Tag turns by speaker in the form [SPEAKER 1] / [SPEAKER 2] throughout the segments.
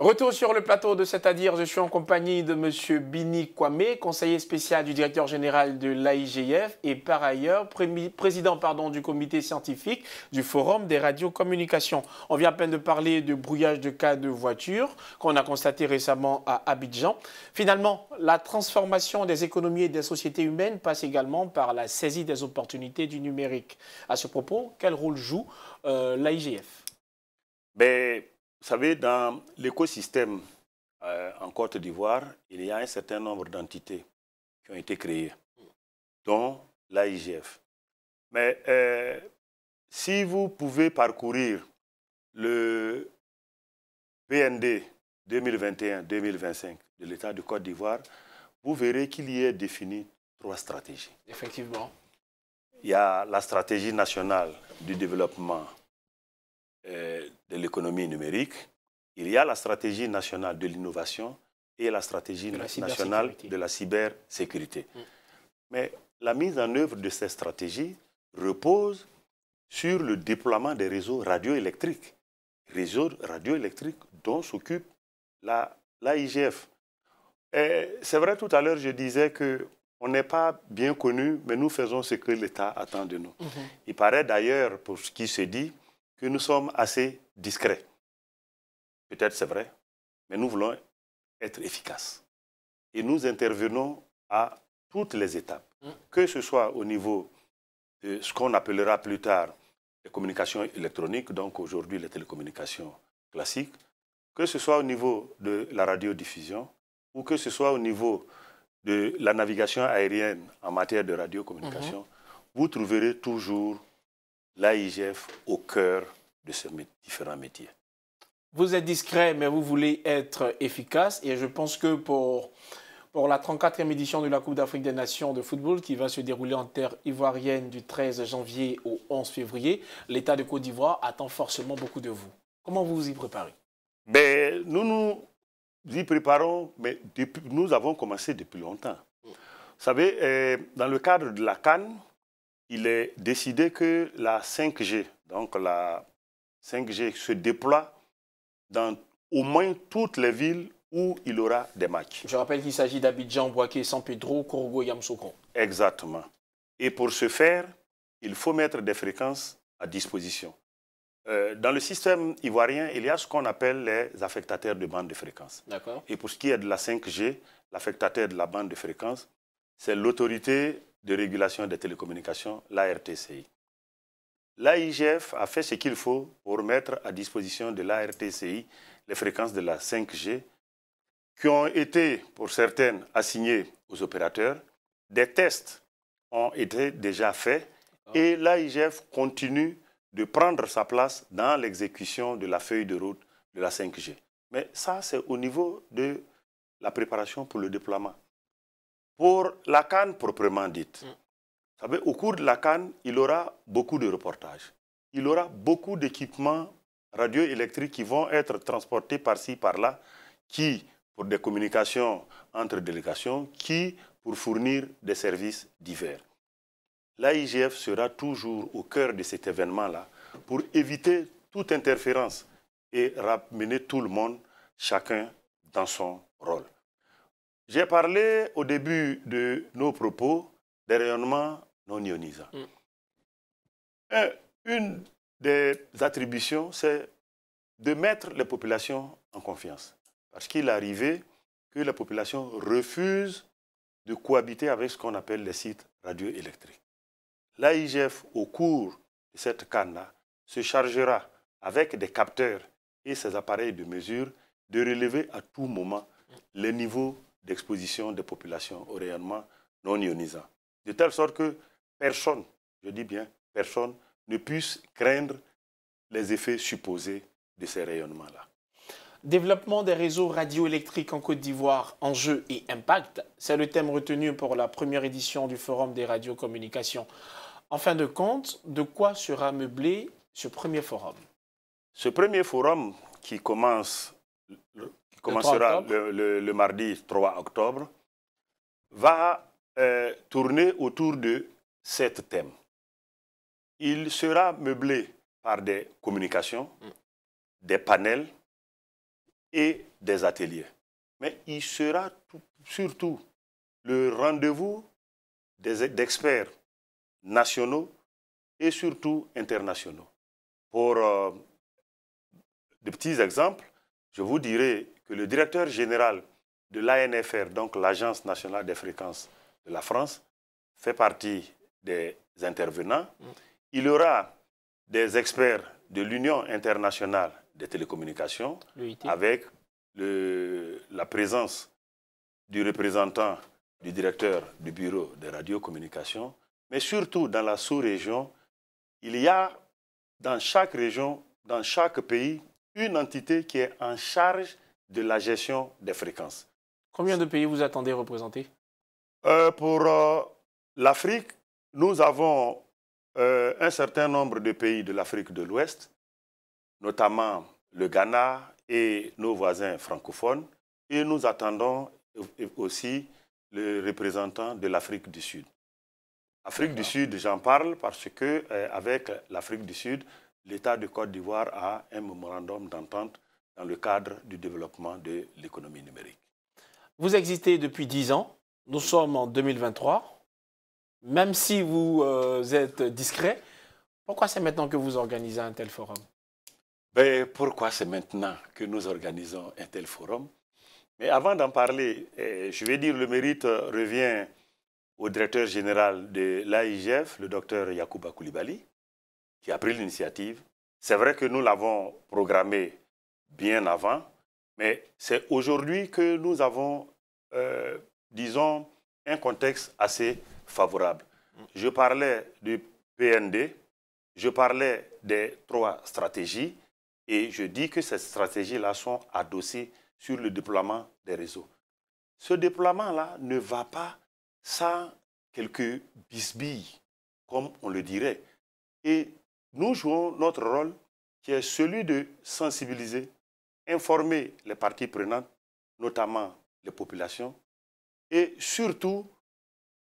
[SPEAKER 1] Retour sur le plateau de C'est-à-dire, je suis en compagnie de M. Bini Kwame, conseiller spécial du directeur général de l'AIGF et par ailleurs président pardon, du comité scientifique du Forum des radiocommunications. On vient à peine de parler de brouillage de cas de voitures qu'on a constaté récemment à Abidjan. Finalement, la transformation des économies et des sociétés humaines passe également par la saisie des opportunités du numérique. À ce propos, quel rôle joue
[SPEAKER 2] euh, l'AIGF ben, vous savez, dans l'écosystème euh, en Côte d'Ivoire, il y a un certain nombre d'entités qui ont été créées, dont l'AIGF. Mais euh, si vous pouvez parcourir le PND 2021-2025 de l'État de Côte d'Ivoire, vous verrez qu'il y a défini trois stratégies. Effectivement. Il y a la stratégie nationale du développement euh, de l'économie numérique, il y a la stratégie nationale de l'innovation et la stratégie nationale de la cybersécurité. Mm. Mais la mise en œuvre de ces stratégies repose sur le déploiement des réseaux radioélectriques. Réseaux radioélectriques dont s'occupe l'AIGF. La C'est vrai, tout à l'heure, je disais qu'on n'est pas bien connu, mais nous faisons ce que l'État attend de nous. Mm-hmm. Il paraît d'ailleurs, pour ce qui se dit, que nous sommes assez discrets. Peut-être c'est vrai, mais nous voulons être efficaces. Et nous intervenons à toutes les étapes, mm. que ce soit au niveau de ce qu'on appellera plus tard les communications électroniques, donc aujourd'hui les télécommunications classiques, que ce soit au niveau de la radiodiffusion ou que ce soit au niveau de la navigation aérienne en matière de radiocommunication, mm-hmm. vous trouverez toujours l'AIGF au cœur de ces différents métiers.
[SPEAKER 1] Vous êtes discret, mais vous voulez être efficace. Et je pense que pour, pour la 34e édition de la Coupe d'Afrique des Nations de football, qui va se dérouler en terre ivoirienne du 13 janvier au 11 février,
[SPEAKER 2] l'État de Côte d'Ivoire attend forcément beaucoup de vous. Comment vous vous y préparez ben, Nous nous y préparons, mais nous avons commencé depuis longtemps. Vous savez, euh, dans le cadre de la Cannes, il est décidé que la 5G, donc la 5G se déploie dans au moins toutes les villes où il aura des matchs. Je rappelle qu'il s'agit d'Abidjan, Boaké, San Pedro, et Yamsoukou. Exactement. Et pour ce faire, il faut mettre des fréquences à disposition. Euh, dans le système ivoirien, il y a ce qu'on appelle les affectateurs de bande de fréquence. Et pour ce qui est de la 5G, l'affectateur de la bande de fréquence, c'est l'autorité de régulation des télécommunications, l'ARTCI. L'AIGF a fait ce qu'il faut pour mettre à disposition de l'ARTCI les fréquences de la 5G qui ont été, pour certaines, assignées aux opérateurs. Des tests ont été déjà faits ah. et l'AIGF continue de prendre sa place dans l'exécution de la feuille de route de la 5G. Mais ça, c'est au niveau de la préparation pour le déploiement. Pour la Cannes proprement dite, mm. savez, au cours de la Cannes, il aura beaucoup de reportages. Il aura beaucoup d'équipements radioélectriques qui vont être transportés par-ci, par-là, qui pour des communications entre délégations, qui pour fournir des services divers. L'AIGF sera toujours au cœur de cet événement-là pour éviter toute interférence et ramener tout le monde, chacun dans son rôle. J'ai parlé au début de nos propos des rayonnements non ionisants. Mm. une des attributions, c'est de mettre les populations en confiance. Parce qu'il est arrivé que la population refuse de cohabiter avec ce qu'on appelle les sites radioélectriques. L'AIGF, au cours de cette canne se chargera avec des capteurs et ses appareils de mesure de relever à tout moment les niveaux d'exposition des populations au rayonnement non ionisant. De telle sorte que personne, je dis bien personne, ne puisse craindre les effets supposés de ces rayonnements-là.
[SPEAKER 1] Développement des réseaux radioélectriques en Côte d'Ivoire, enjeux et impact, c'est le thème retenu pour la première édition du Forum des radiocommunications. En fin de compte, de quoi sera meublé ce premier forum
[SPEAKER 2] Ce premier forum qui commence commencera le, mardi 3 octobre, va euh, tourner autour de sept thèmes. Il sera meublé par des communications, mm. des panels et des ateliers. Mais il sera surtout le rendez-vous d'experts nationaux et surtout internationaux. Pour euh, de petits exemples, je vous dirai le directeur général de l'ANFR, donc l'Agence nationale des fréquences de la France, fait partie des intervenants. Mm. Il y aura des experts de l'Union internationale des télécommunications, avec la présence du représentant du directeur du bureau des radiocommunications, mais surtout dans la sous-région, il y a dans chaque région, dans chaque pays, une entité qui est en charge de la gestion des fréquences. Combien de pays vous attendez représenter euh, Pour euh, l'Afrique, nous avons euh, un certain nombre de pays de l'Afrique de l'Ouest, notamment le Ghana et nos voisins francophones, et nous attendons aussi le représentant de l'Afrique du Sud. Afrique du Sud, j'en parle parce que avec l'Afrique du Sud, l'État de Côte d'Ivoire a un mémorandum d'entente dans le cadre du développement de l'économie numérique.
[SPEAKER 1] Vous existez depuis 10 ans, nous sommes en 2023. Même si vous euh, êtes discret, pourquoi c'est maintenant que vous organisez un tel forum
[SPEAKER 2] ben, Pourquoi c'est maintenant que nous organisons un tel forum Mais avant d'en parler, eh, je vais dire le mérite euh, revient au directeur général de l'AIGF, le docteur Yacouba Koulibaly, qui a pris l'initiative. C'est vrai que nous l'avons programmé bien avant, mais c'est aujourd'hui que nous avons, euh, disons, un contexte assez favorable. Je parlais du PND, je parlais des trois stratégies, et je dis que ces stratégies-là sont adossées sur le déploiement des réseaux. Ce déploiement-là ne va pas sans quelques bisbilles, comme on le dirait. Et nous jouons notre rôle qui est celui de sensibiliser informer les parties prenantes, notamment les populations, et surtout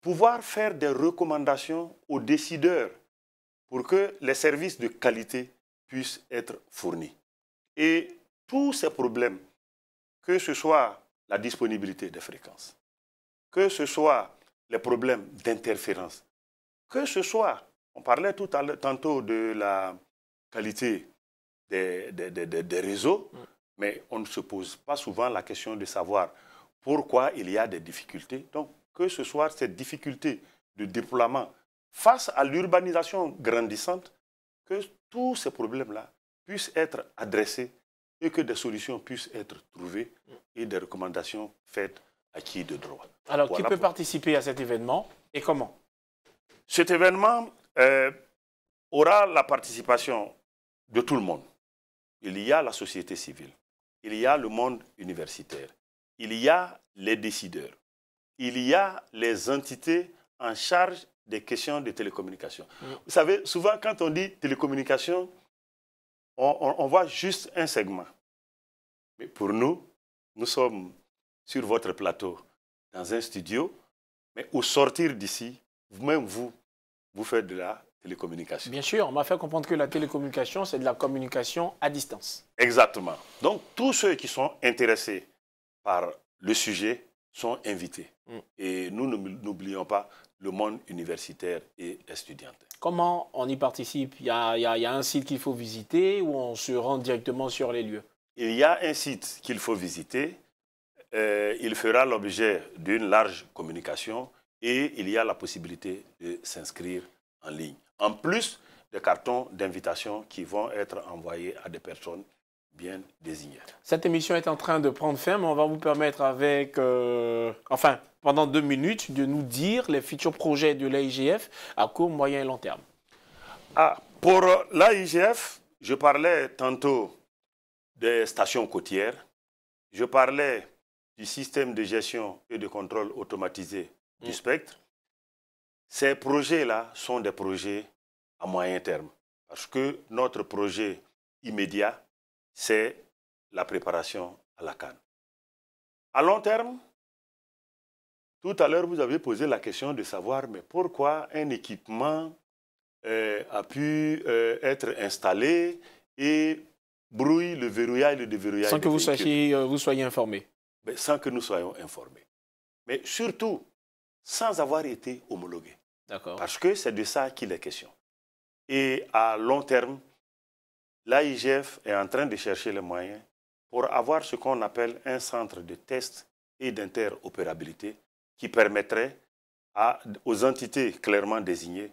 [SPEAKER 2] pouvoir faire des recommandations aux décideurs pour que les services de qualité puissent être fournis. Et tous ces problèmes, que ce soit la disponibilité des fréquences, que ce soit les problèmes d'interférence, que ce soit, on parlait tout à tantôt de la qualité des, des, des, des réseaux, mm. Mais on ne se pose pas souvent la question de savoir pourquoi il y a des difficultés. Donc, que ce soit cette difficulté de déploiement face à l'urbanisation grandissante, que tous ces problèmes-là puissent être adressés et que des solutions puissent être trouvées et des recommandations faites à qui de droit. Alors, qui peut participer à cet événement et comment Cet événement euh, aura la participation de tout le monde. Il y a la société civile, il y a le monde universitaire, il y a les décideurs, il y a les entités en charge des questions de télécommunication. Mm. Vous savez, souvent quand on dit télécommunication, on, voit juste un segment. Mais pour nous, nous sommes sur votre plateau, dans un studio, mais au sortir d'ici, vous-même, vous, vous faites de la
[SPEAKER 1] Bien sûr, on m'a fait comprendre que la télécommunication, c'est de la communication à distance.
[SPEAKER 2] Exactement. Donc, tous ceux qui sont intéressés par le sujet sont invités. Mm. Et nous, n'oublions pas le monde universitaire et
[SPEAKER 1] étudiant. Comment on y participe Il y, a un site qu'il faut visiter ou on se rend directement sur les
[SPEAKER 2] lieux Il y a un site qu'il faut visiter. Euh, il fera l'objet d'une large communication et il y a la possibilité de s'inscrire en ligne. En plus des cartons d'invitation qui vont être envoyés à des personnes bien désignées.
[SPEAKER 1] Cette émission est en train de prendre fin, mais on va vous permettre avec, euh, enfin, pendant deux minutes, de nous dire les futurs projets de l'AIGF à court, moyen et long terme.
[SPEAKER 2] Ah, pour l'AIGF, je parlais tantôt des stations côtières, je parlais du système de gestion et de contrôle automatisé du mm. spectre, ces projets-là sont des projets à moyen terme. Parce que notre projet immédiat, c'est la préparation à la canne. À long terme, tout à l'heure, vous avez posé la question de savoir, mais pourquoi un équipement euh, a pu euh, être installé et brouille le verrouillage et le déverrouillage. Sans que euh, vous soyez, informé. sans que nous soyons informés. Mais surtout, sans avoir été homologué. Parce que c'est de ça qu'il est question. Et à long terme, l'AIGF est en train de chercher les moyens pour avoir ce qu'on appelle un centre de test et d'interopérabilité qui permettrait aux entités clairement désignées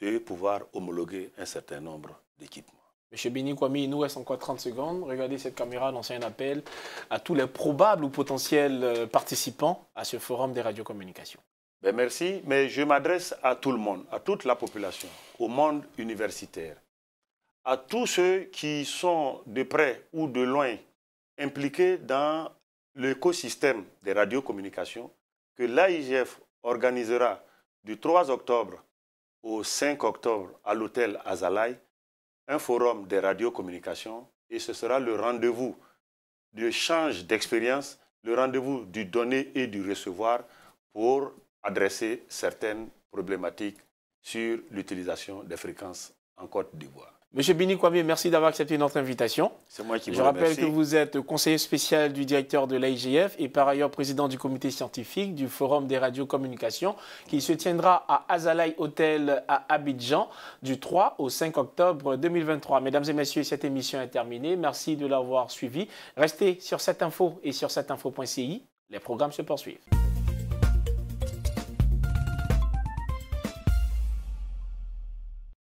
[SPEAKER 2] de pouvoir homologuer un certain nombre
[SPEAKER 1] d'équipements. Monsieur Béni il nous reste encore 30 secondes. Regardez cette caméra, lancez un appel à tous les probables ou potentiels euh, participants à ce forum des radiocommunications.
[SPEAKER 2] Ben merci, mais je m'adresse à tout le monde, à toute la population, au monde universitaire, à tous ceux qui sont de près ou de loin impliqués dans l'écosystème des radiocommunications que l'AIGF organisera du 3 octobre au 5 octobre à l'hôtel Azalai un forum des radiocommunications et ce sera le rendez-vous de change d'expérience, le rendez-vous du donner et du recevoir pour adresser certaines problématiques sur l'utilisation des fréquences en Côte d'Ivoire. Monsieur Bini Kwame, merci d'avoir accepté notre invitation. C'est moi qui vous Je rappelle que
[SPEAKER 1] vous êtes conseiller spécial du directeur de l'IGF et par ailleurs président du comité scientifique du Forum des radiocommunications qui se tiendra à Azalai Hotel à Abidjan du 3 au 5 octobre 2023. Mesdames et messieurs, cette émission est terminée. Merci de l'avoir suivi. Restez sur cette info et sur cette info.ci. Les programmes se poursuivent.